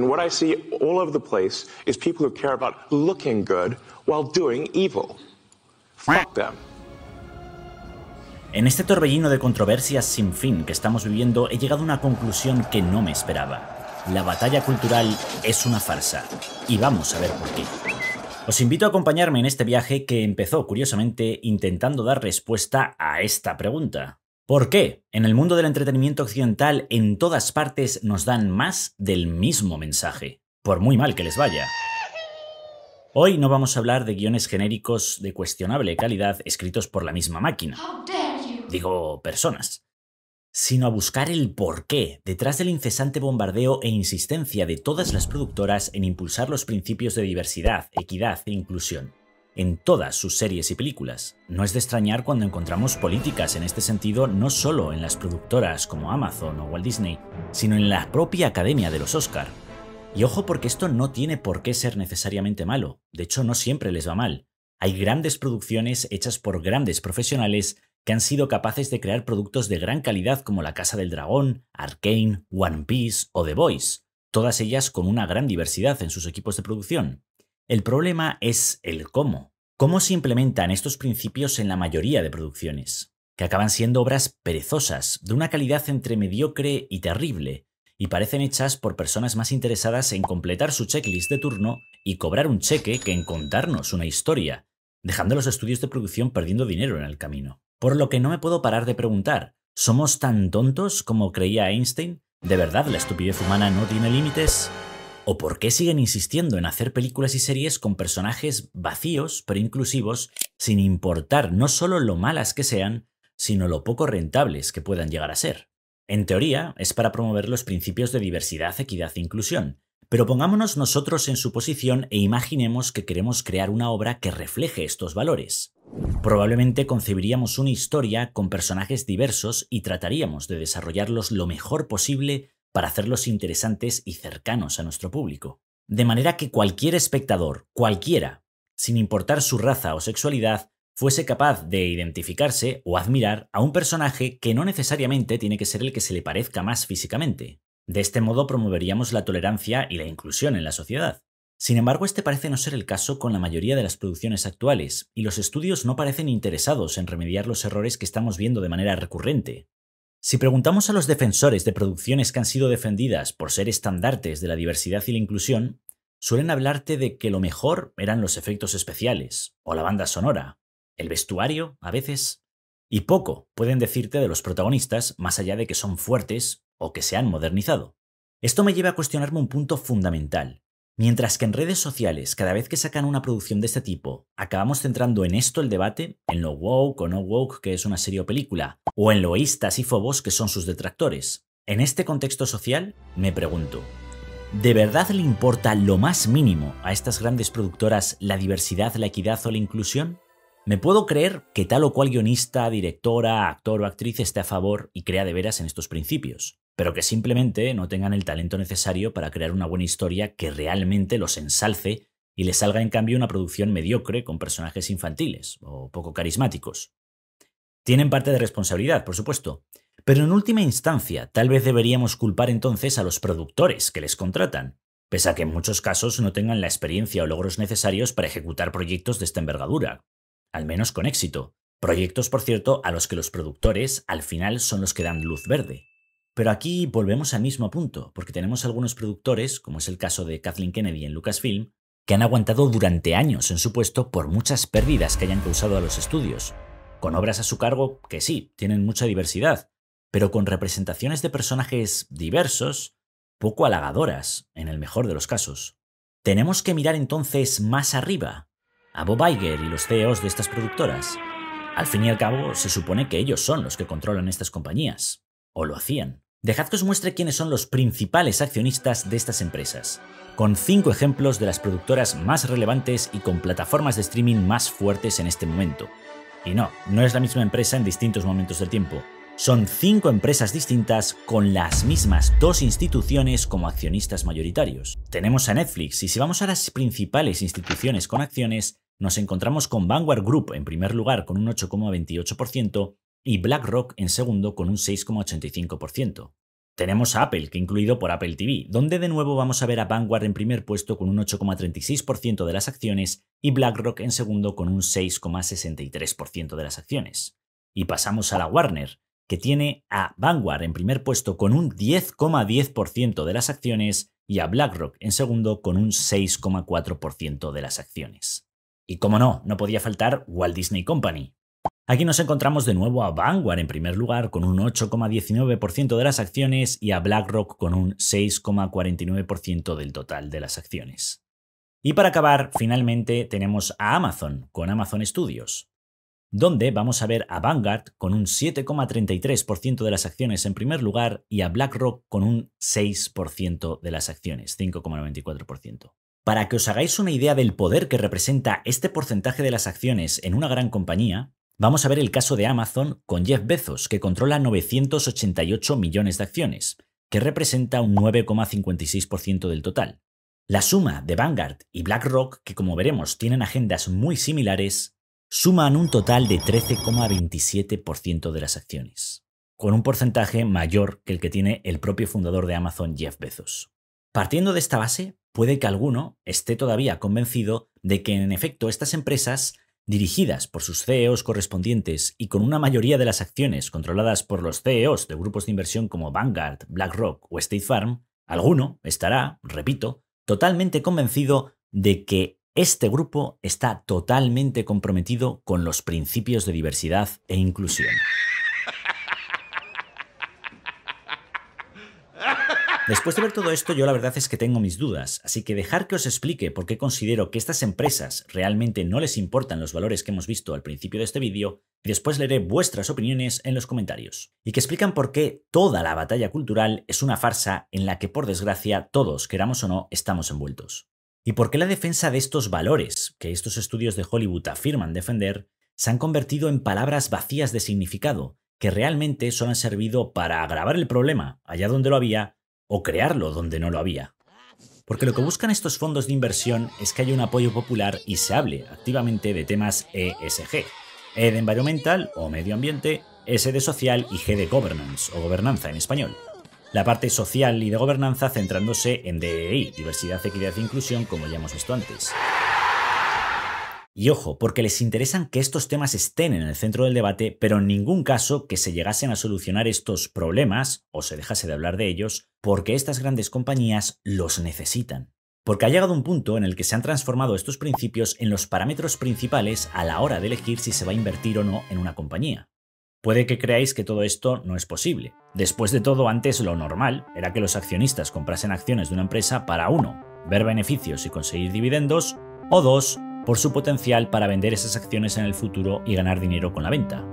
Fuck En este torbellino de controversias sin fin que estamos viviendo, he llegado a una conclusión que no me esperaba. La batalla cultural es una farsa. Y vamos a ver por qué. Os invito a acompañarme en este viaje que empezó, curiosamente, intentando dar respuesta a esta pregunta. ¿Por qué? En el mundo del entretenimiento occidental en todas partes nos dan más del mismo mensaje, por muy mal que les vaya. Hoy no vamos a hablar de guiones genéricos de cuestionable calidad escritos por la misma máquina, digo personas, sino a buscar el porqué detrás del incesante bombardeo e insistencia de todas las productoras en impulsar los principios de diversidad, equidad e inclusión en todas sus series y películas. No es de extrañar cuando encontramos políticas en este sentido no solo en las productoras como Amazon o Walt Disney, sino en la propia Academia de los Oscar. Y ojo porque esto no tiene por qué ser necesariamente malo, de hecho no siempre les va mal. Hay grandes producciones hechas por grandes profesionales que han sido capaces de crear productos de gran calidad como La Casa del Dragón, Arkane, One Piece o The Voice, todas ellas con una gran diversidad en sus equipos de producción. El problema es el cómo. ¿Cómo se implementan estos principios en la mayoría de producciones? Que acaban siendo obras perezosas, de una calidad entre mediocre y terrible, y parecen hechas por personas más interesadas en completar su checklist de turno y cobrar un cheque que en contarnos una historia, dejando los estudios de producción perdiendo dinero en el camino. Por lo que no me puedo parar de preguntar, ¿somos tan tontos como creía Einstein? ¿De verdad la estupidez humana no tiene límites? ¿O por qué siguen insistiendo en hacer películas y series con personajes vacíos pero inclusivos sin importar no solo lo malas que sean, sino lo poco rentables que puedan llegar a ser? En teoría, es para promover los principios de diversidad, equidad e inclusión, pero pongámonos nosotros en su posición e imaginemos que queremos crear una obra que refleje estos valores. Probablemente concebiríamos una historia con personajes diversos y trataríamos de desarrollarlos lo mejor posible para hacerlos interesantes y cercanos a nuestro público. De manera que cualquier espectador, cualquiera, sin importar su raza o sexualidad, fuese capaz de identificarse o admirar a un personaje que no necesariamente tiene que ser el que se le parezca más físicamente. De este modo promoveríamos la tolerancia y la inclusión en la sociedad. Sin embargo, este parece no ser el caso con la mayoría de las producciones actuales, y los estudios no parecen interesados en remediar los errores que estamos viendo de manera recurrente. Si preguntamos a los defensores de producciones que han sido defendidas por ser estandartes de la diversidad y la inclusión, suelen hablarte de que lo mejor eran los efectos especiales, o la banda sonora, el vestuario, a veces, y poco pueden decirte de los protagonistas más allá de que son fuertes o que se han modernizado. Esto me lleva a cuestionarme un punto fundamental. Mientras que en redes sociales, cada vez que sacan una producción de este tipo, acabamos centrando en esto el debate, en lo woke o no woke, que es una serie o película, o en loístas y fobos, que son sus detractores. En este contexto social, me pregunto, ¿de verdad le importa lo más mínimo a estas grandes productoras la diversidad, la equidad o la inclusión? Me puedo creer que tal o cual guionista, directora, actor o actriz esté a favor y crea de veras en estos principios pero que simplemente no tengan el talento necesario para crear una buena historia que realmente los ensalce y les salga en cambio una producción mediocre con personajes infantiles o poco carismáticos. Tienen parte de responsabilidad, por supuesto, pero en última instancia tal vez deberíamos culpar entonces a los productores que les contratan, pese a que en muchos casos no tengan la experiencia o logros necesarios para ejecutar proyectos de esta envergadura, al menos con éxito. Proyectos, por cierto, a los que los productores al final son los que dan luz verde. Pero aquí volvemos al mismo punto, porque tenemos algunos productores, como es el caso de Kathleen Kennedy en Lucasfilm, que han aguantado durante años en su puesto por muchas pérdidas que hayan causado a los estudios, con obras a su cargo que sí, tienen mucha diversidad, pero con representaciones de personajes diversos, poco halagadoras, en el mejor de los casos. Tenemos que mirar entonces más arriba, a Bob Iger y los CEOs de estas productoras. Al fin y al cabo, se supone que ellos son los que controlan estas compañías, o lo hacían. Dejad que os muestre quiénes son los principales accionistas de estas empresas, con cinco ejemplos de las productoras más relevantes y con plataformas de streaming más fuertes en este momento. Y no, no es la misma empresa en distintos momentos del tiempo. Son cinco empresas distintas con las mismas dos instituciones como accionistas mayoritarios. Tenemos a Netflix y si vamos a las principales instituciones con acciones, nos encontramos con Vanguard Group en primer lugar con un 8,28%, y BlackRock en segundo con un 6,85%. Tenemos a Apple, que incluido por Apple TV, donde de nuevo vamos a ver a Vanguard en primer puesto con un 8,36% de las acciones y BlackRock en segundo con un 6,63% de las acciones. Y pasamos a la Warner, que tiene a Vanguard en primer puesto con un 10,10% de las acciones y a BlackRock en segundo con un 6,4% de las acciones. Y como no, no podía faltar Walt Disney Company, Aquí nos encontramos de nuevo a Vanguard en primer lugar con un 8,19% de las acciones y a BlackRock con un 6,49% del total de las acciones. Y para acabar, finalmente tenemos a Amazon con Amazon Studios, donde vamos a ver a Vanguard con un 7,33% de las acciones en primer lugar y a BlackRock con un 6% de las acciones, 5,94%. Para que os hagáis una idea del poder que representa este porcentaje de las acciones en una gran compañía, Vamos a ver el caso de Amazon con Jeff Bezos, que controla 988 millones de acciones, que representa un 9,56% del total. La suma de Vanguard y BlackRock, que como veremos tienen agendas muy similares, suman un total de 13,27% de las acciones, con un porcentaje mayor que el que tiene el propio fundador de Amazon, Jeff Bezos. Partiendo de esta base, puede que alguno esté todavía convencido de que en efecto estas empresas dirigidas por sus CEOs correspondientes y con una mayoría de las acciones controladas por los CEOs de grupos de inversión como Vanguard, BlackRock o State Farm, alguno estará, repito, totalmente convencido de que este grupo está totalmente comprometido con los principios de diversidad e inclusión. Después de ver todo esto, yo la verdad es que tengo mis dudas, así que dejar que os explique por qué considero que estas empresas realmente no les importan los valores que hemos visto al principio de este vídeo, y después leeré vuestras opiniones en los comentarios. Y que explican por qué toda la batalla cultural es una farsa en la que por desgracia todos, queramos o no, estamos envueltos. Y por qué la defensa de estos valores, que estos estudios de Hollywood afirman defender, se han convertido en palabras vacías de significado, que realmente solo han servido para agravar el problema, allá donde lo había, o crearlo donde no lo había. Porque lo que buscan estos fondos de inversión es que haya un apoyo popular y se hable activamente de temas ESG, E de Environmental o Medio Ambiente, S de Social y G de Governance o Gobernanza en español. La parte social y de gobernanza centrándose en DEI, diversidad, equidad e inclusión, como ya hemos visto antes. Y ojo, porque les interesan que estos temas estén en el centro del debate, pero en ningún caso que se llegasen a solucionar estos problemas o se dejase de hablar de ellos, porque estas grandes compañías los necesitan. Porque ha llegado un punto en el que se han transformado estos principios en los parámetros principales a la hora de elegir si se va a invertir o no en una compañía. Puede que creáis que todo esto no es posible. Después de todo, antes lo normal era que los accionistas comprasen acciones de una empresa para uno, ver beneficios y conseguir dividendos, o dos, por su potencial para vender esas acciones en el futuro y ganar dinero con la venta.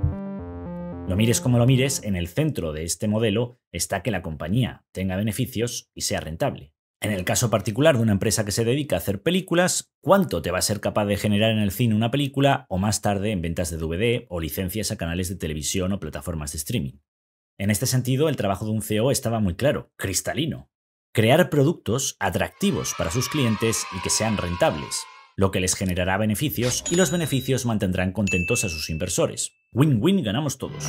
Lo mires como lo mires, en el centro de este modelo está que la compañía tenga beneficios y sea rentable. En el caso particular de una empresa que se dedica a hacer películas, ¿cuánto te va a ser capaz de generar en el cine una película o más tarde en ventas de DVD o licencias a canales de televisión o plataformas de streaming? En este sentido, el trabajo de un CEO estaba muy claro, cristalino. Crear productos atractivos para sus clientes y que sean rentables, lo que les generará beneficios y los beneficios mantendrán contentos a sus inversores. Win-win ganamos todos.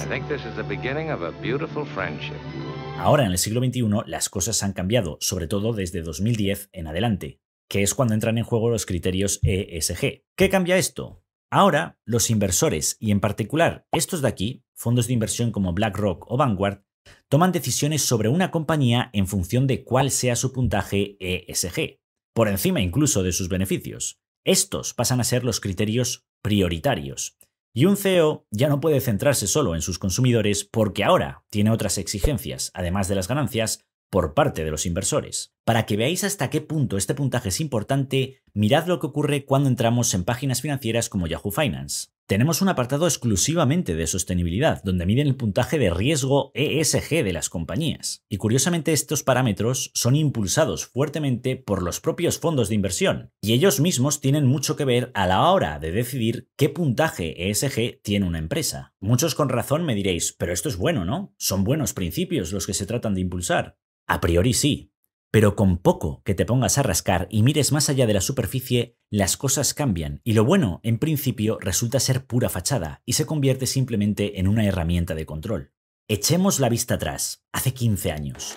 Ahora en el siglo XXI las cosas han cambiado, sobre todo desde 2010 en adelante, que es cuando entran en juego los criterios ESG. ¿Qué cambia esto? Ahora, los inversores, y en particular estos de aquí, fondos de inversión como BlackRock o Vanguard, toman decisiones sobre una compañía en función de cuál sea su puntaje ESG, por encima incluso de sus beneficios. Estos pasan a ser los criterios prioritarios. Y un CEO ya no puede centrarse solo en sus consumidores porque ahora tiene otras exigencias, además de las ganancias, por parte de los inversores. Para que veáis hasta qué punto este puntaje es importante, mirad lo que ocurre cuando entramos en páginas financieras como Yahoo Finance. Tenemos un apartado exclusivamente de sostenibilidad, donde miden el puntaje de riesgo ESG de las compañías. Y curiosamente estos parámetros son impulsados fuertemente por los propios fondos de inversión, y ellos mismos tienen mucho que ver a la hora de decidir qué puntaje ESG tiene una empresa. Muchos con razón me diréis, pero esto es bueno, ¿no? Son buenos principios los que se tratan de impulsar. A priori sí, pero con poco que te pongas a rascar y mires más allá de la superficie, las cosas cambian y lo bueno, en principio, resulta ser pura fachada y se convierte simplemente en una herramienta de control. Echemos la vista atrás, hace 15 años.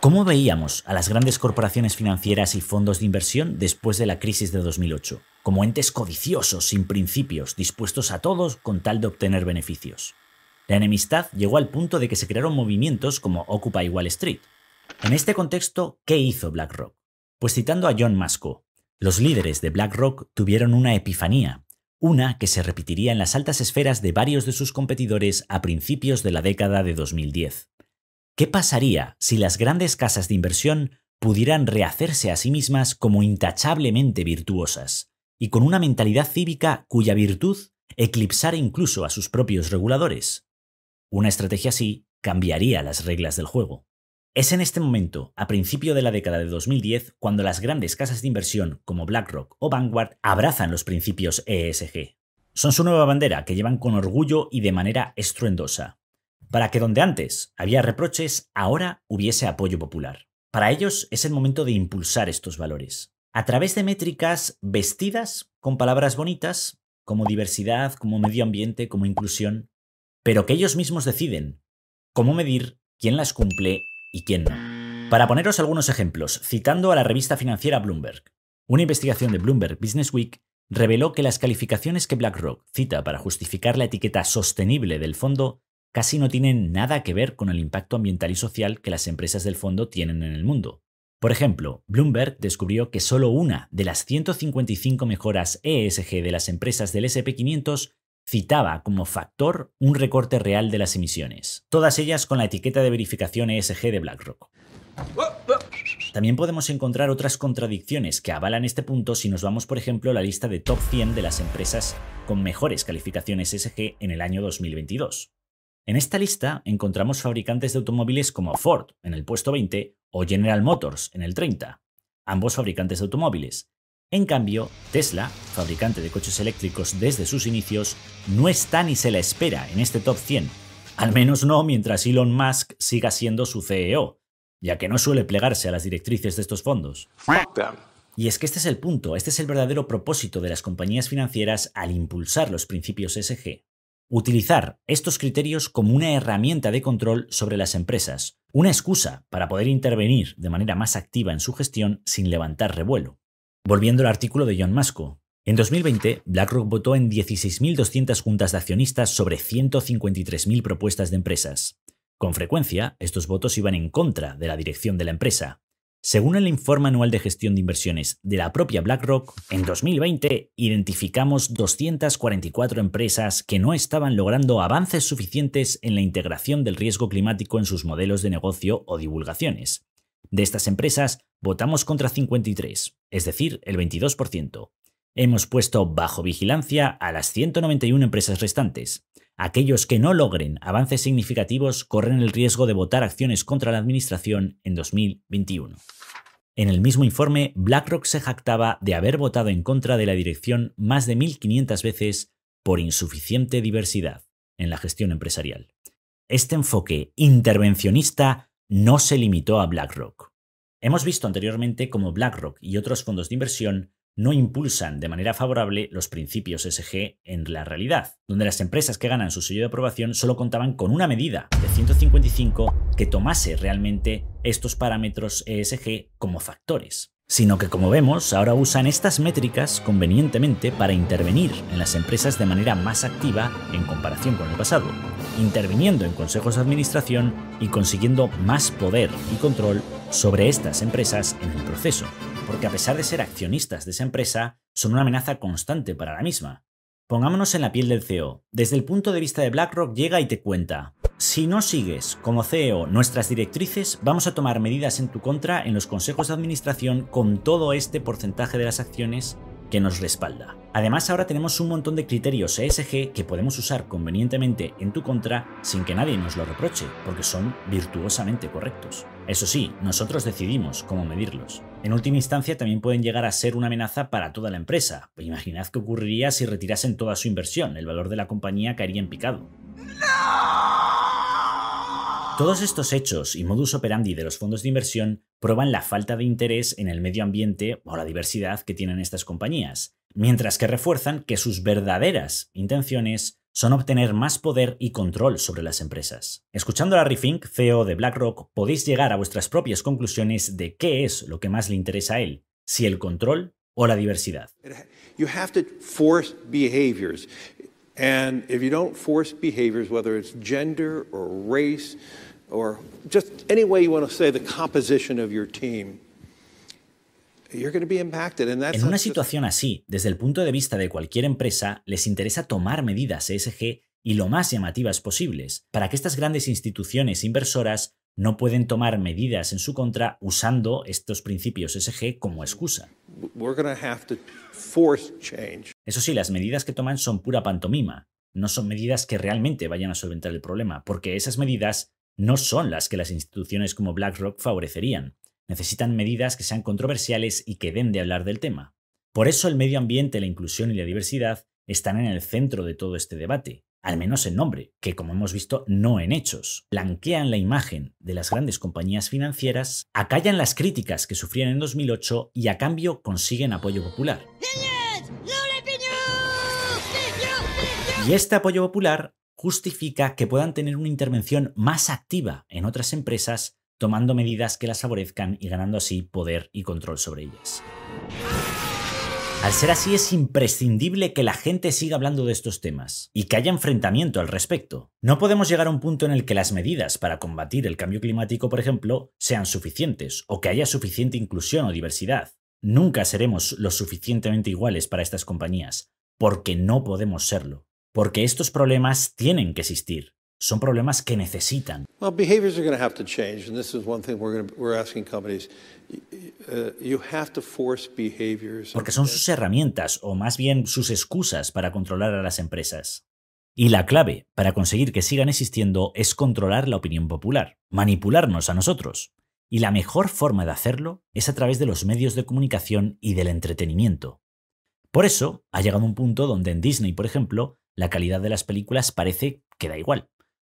¿Cómo veíamos a las grandes corporaciones financieras y fondos de inversión después de la crisis de 2008? Como entes codiciosos, sin principios, dispuestos a todos con tal de obtener beneficios. La enemistad llegó al punto de que se crearon movimientos como Occupy Wall Street, en este contexto, ¿qué hizo BlackRock? Pues citando a John Masco, los líderes de BlackRock tuvieron una epifanía, una que se repetiría en las altas esferas de varios de sus competidores a principios de la década de 2010. ¿Qué pasaría si las grandes casas de inversión pudieran rehacerse a sí mismas como intachablemente virtuosas, y con una mentalidad cívica cuya virtud eclipsara incluso a sus propios reguladores? Una estrategia así cambiaría las reglas del juego. Es en este momento, a principio de la década de 2010, cuando las grandes casas de inversión como BlackRock o Vanguard abrazan los principios ESG. Son su nueva bandera que llevan con orgullo y de manera estruendosa. Para que donde antes había reproches, ahora hubiese apoyo popular. Para ellos es el momento de impulsar estos valores. A través de métricas vestidas con palabras bonitas, como diversidad, como medio ambiente, como inclusión, pero que ellos mismos deciden cómo medir, quién las cumple y quién no. Para poneros algunos ejemplos, citando a la revista financiera Bloomberg, una investigación de Bloomberg Business Week reveló que las calificaciones que BlackRock cita para justificar la etiqueta sostenible del fondo casi no tienen nada que ver con el impacto ambiental y social que las empresas del fondo tienen en el mundo. Por ejemplo, Bloomberg descubrió que solo una de las 155 mejoras ESG de las empresas del SP500 citaba como factor un recorte real de las emisiones, todas ellas con la etiqueta de verificación ESG de BlackRock. También podemos encontrar otras contradicciones que avalan este punto si nos vamos, por ejemplo, a la lista de top 100 de las empresas con mejores calificaciones ESG en el año 2022. En esta lista encontramos fabricantes de automóviles como Ford en el puesto 20 o General Motors en el 30, ambos fabricantes de automóviles, en cambio, Tesla, fabricante de coches eléctricos desde sus inicios, no está ni se la espera en este top 100, al menos no mientras Elon Musk siga siendo su CEO, ya que no suele plegarse a las directrices de estos fondos. Y es que este es el punto, este es el verdadero propósito de las compañías financieras al impulsar los principios SG. Utilizar estos criterios como una herramienta de control sobre las empresas, una excusa para poder intervenir de manera más activa en su gestión sin levantar revuelo. Volviendo al artículo de John Masco. En 2020, BlackRock votó en 16.200 juntas de accionistas sobre 153.000 propuestas de empresas. Con frecuencia, estos votos iban en contra de la dirección de la empresa. Según el informe anual de gestión de inversiones de la propia BlackRock, en 2020 identificamos 244 empresas que no estaban logrando avances suficientes en la integración del riesgo climático en sus modelos de negocio o divulgaciones, de estas empresas, votamos contra 53, es decir, el 22%. Hemos puesto bajo vigilancia a las 191 empresas restantes. Aquellos que no logren avances significativos corren el riesgo de votar acciones contra la Administración en 2021. En el mismo informe, BlackRock se jactaba de haber votado en contra de la dirección más de 1.500 veces por insuficiente diversidad en la gestión empresarial. Este enfoque intervencionista no se limitó a BlackRock. Hemos visto anteriormente cómo BlackRock y otros fondos de inversión no impulsan de manera favorable los principios ESG en la realidad, donde las empresas que ganan su sello de aprobación solo contaban con una medida de 155 que tomase realmente estos parámetros ESG como factores, sino que como vemos ahora usan estas métricas convenientemente para intervenir en las empresas de manera más activa en comparación con el pasado, interviniendo en consejos de administración y consiguiendo más poder y control sobre estas empresas en el proceso, porque a pesar de ser accionistas de esa empresa, son una amenaza constante para la misma. Pongámonos en la piel del CEO. Desde el punto de vista de BlackRock llega y te cuenta, si no sigues como CEO nuestras directrices, vamos a tomar medidas en tu contra en los consejos de administración con todo este porcentaje de las acciones que nos respalda. Además ahora tenemos un montón de criterios ESG que podemos usar convenientemente en tu contra sin que nadie nos lo reproche, porque son virtuosamente correctos. Eso sí, nosotros decidimos cómo medirlos. En última instancia también pueden llegar a ser una amenaza para toda la empresa. imaginad qué ocurriría si retirasen toda su inversión, el valor de la compañía caería en picado. Todos estos hechos y modus operandi de los fondos de inversión prueban la falta de interés en el medio ambiente o la diversidad que tienen estas compañías, mientras que refuerzan que sus verdaderas intenciones son obtener más poder y control sobre las empresas. Escuchando a Larry Fink, CEO de BlackRock, podéis llegar a vuestras propias conclusiones de qué es lo que más le interesa a él, si el control o la diversidad just any way you want to say the composition of your team. En una situación así, desde el punto de vista de cualquier empresa, les interesa tomar medidas ESG y lo más llamativas posibles, para que estas grandes instituciones inversoras no pueden tomar medidas en su contra usando estos principios ESG como excusa. Eso sí, las medidas que toman son pura pantomima, no son medidas que realmente vayan a solventar el problema, porque esas medidas no son las que las instituciones como BlackRock favorecerían. Necesitan medidas que sean controversiales y que den de hablar del tema. Por eso el medio ambiente, la inclusión y la diversidad están en el centro de todo este debate, al menos en nombre, que como hemos visto no en hechos. Blanquean la imagen de las grandes compañías financieras, acallan las críticas que sufrían en 2008 y a cambio consiguen apoyo popular. Y este apoyo popular justifica que puedan tener una intervención más activa en otras empresas, tomando medidas que las favorezcan y ganando así poder y control sobre ellas. Al ser así, es imprescindible que la gente siga hablando de estos temas y que haya enfrentamiento al respecto. No podemos llegar a un punto en el que las medidas para combatir el cambio climático, por ejemplo, sean suficientes o que haya suficiente inclusión o diversidad. Nunca seremos lo suficientemente iguales para estas compañías, porque no podemos serlo. Porque estos problemas tienen que existir. Son problemas que necesitan. Porque son sus herramientas, o más bien sus excusas, para controlar a las empresas. Y la clave para conseguir que sigan existiendo es controlar la opinión popular, manipularnos a nosotros. Y la mejor forma de hacerlo es a través de los medios de comunicación y del entretenimiento. Por eso, ha llegado un punto donde en Disney, por ejemplo, la calidad de las películas parece que da igual,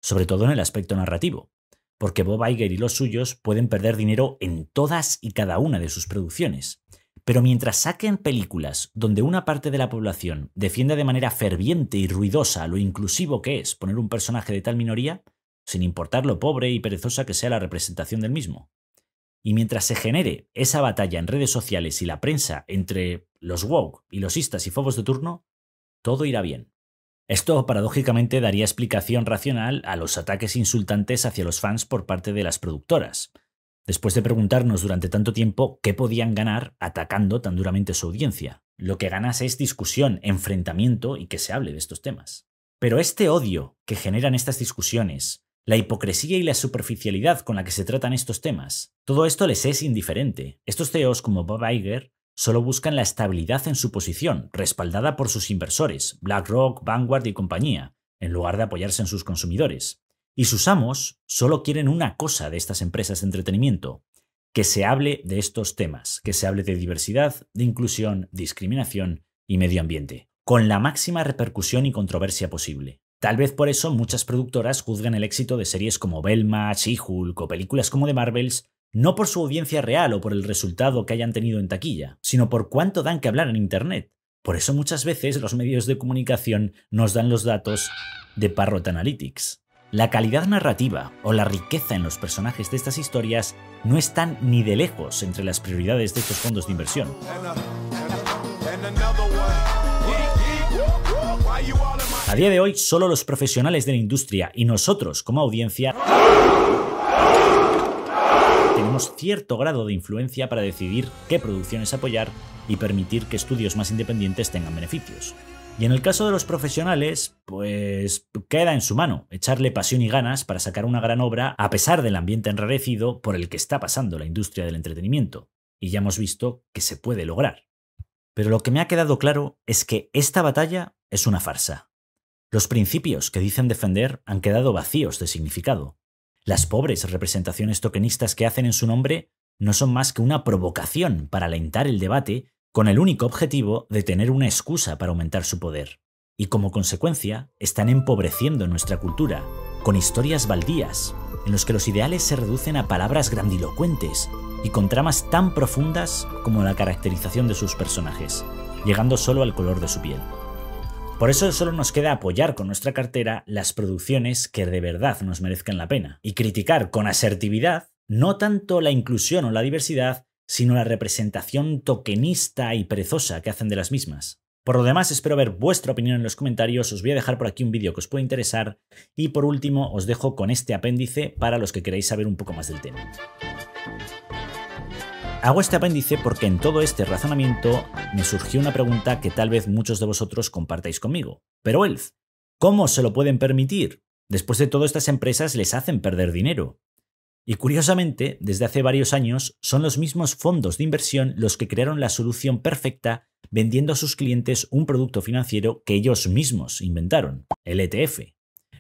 sobre todo en el aspecto narrativo, porque Bob Iger y los suyos pueden perder dinero en todas y cada una de sus producciones. Pero mientras saquen películas donde una parte de la población defienda de manera ferviente y ruidosa lo inclusivo que es poner un personaje de tal minoría, sin importar lo pobre y perezosa que sea la representación del mismo. Y mientras se genere esa batalla en redes sociales y la prensa entre los woke y los istas y fobos de turno, todo irá bien. Esto paradójicamente daría explicación racional a los ataques insultantes hacia los fans por parte de las productoras. Después de preguntarnos durante tanto tiempo qué podían ganar atacando tan duramente su audiencia, lo que ganas es discusión, enfrentamiento y que se hable de estos temas. Pero este odio que generan estas discusiones, la hipocresía y la superficialidad con la que se tratan estos temas, todo esto les es indiferente. Estos CEOs como Bob Iger solo buscan la estabilidad en su posición, respaldada por sus inversores, BlackRock, Vanguard y compañía, en lugar de apoyarse en sus consumidores. Y sus amos solo quieren una cosa de estas empresas de entretenimiento, que se hable de estos temas, que se hable de diversidad, de inclusión, discriminación y medio ambiente, con la máxima repercusión y controversia posible. Tal vez por eso muchas productoras juzgan el éxito de series como Velma, She-Hulk o películas como The Marvels no por su audiencia real o por el resultado que hayan tenido en taquilla, sino por cuánto dan que hablar en Internet. Por eso muchas veces los medios de comunicación nos dan los datos de Parrot Analytics. La calidad narrativa o la riqueza en los personajes de estas historias no están ni de lejos entre las prioridades de estos fondos de inversión. A día de hoy, solo los profesionales de la industria y nosotros como audiencia cierto grado de influencia para decidir qué producciones apoyar y permitir que estudios más independientes tengan beneficios. Y en el caso de los profesionales, pues queda en su mano echarle pasión y ganas para sacar una gran obra a pesar del ambiente enrarecido por el que está pasando la industria del entretenimiento. Y ya hemos visto que se puede lograr. Pero lo que me ha quedado claro es que esta batalla es una farsa. Los principios que dicen defender han quedado vacíos de significado. Las pobres representaciones tokenistas que hacen en su nombre no son más que una provocación para alentar el debate con el único objetivo de tener una excusa para aumentar su poder. Y como consecuencia, están empobreciendo nuestra cultura, con historias baldías, en los que los ideales se reducen a palabras grandilocuentes y con tramas tan profundas como la caracterización de sus personajes, llegando solo al color de su piel. Por eso solo nos queda apoyar con nuestra cartera las producciones que de verdad nos merezcan la pena y criticar con asertividad no tanto la inclusión o la diversidad, sino la representación tokenista y perezosa que hacen de las mismas. Por lo demás, espero ver vuestra opinión en los comentarios, os voy a dejar por aquí un vídeo que os puede interesar y por último os dejo con este apéndice para los que queráis saber un poco más del tema. Hago este apéndice porque en todo este razonamiento me surgió una pregunta que tal vez muchos de vosotros compartáis conmigo. Pero Elf, ¿cómo se lo pueden permitir? Después de todo, estas empresas les hacen perder dinero. Y curiosamente, desde hace varios años, son los mismos fondos de inversión los que crearon la solución perfecta vendiendo a sus clientes un producto financiero que ellos mismos inventaron, el ETF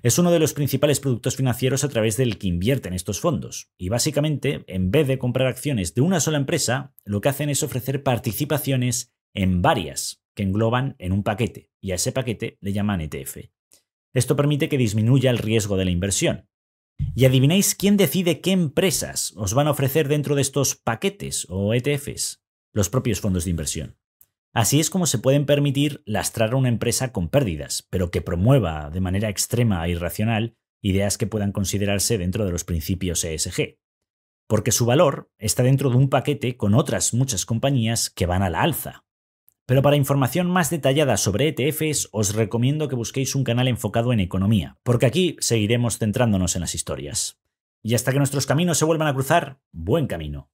es uno de los principales productos financieros a través del que invierten estos fondos. Y básicamente, en vez de comprar acciones de una sola empresa, lo que hacen es ofrecer participaciones en varias, que engloban en un paquete, y a ese paquete le llaman ETF. Esto permite que disminuya el riesgo de la inversión. Y adivináis quién decide qué empresas os van a ofrecer dentro de estos paquetes o ETFs, los propios fondos de inversión. Así es como se pueden permitir lastrar a una empresa con pérdidas, pero que promueva de manera extrema e irracional ideas que puedan considerarse dentro de los principios ESG. Porque su valor está dentro de un paquete con otras muchas compañías que van a la alza. Pero para información más detallada sobre ETFs os recomiendo que busquéis un canal enfocado en economía, porque aquí seguiremos centrándonos en las historias. Y hasta que nuestros caminos se vuelvan a cruzar, buen camino.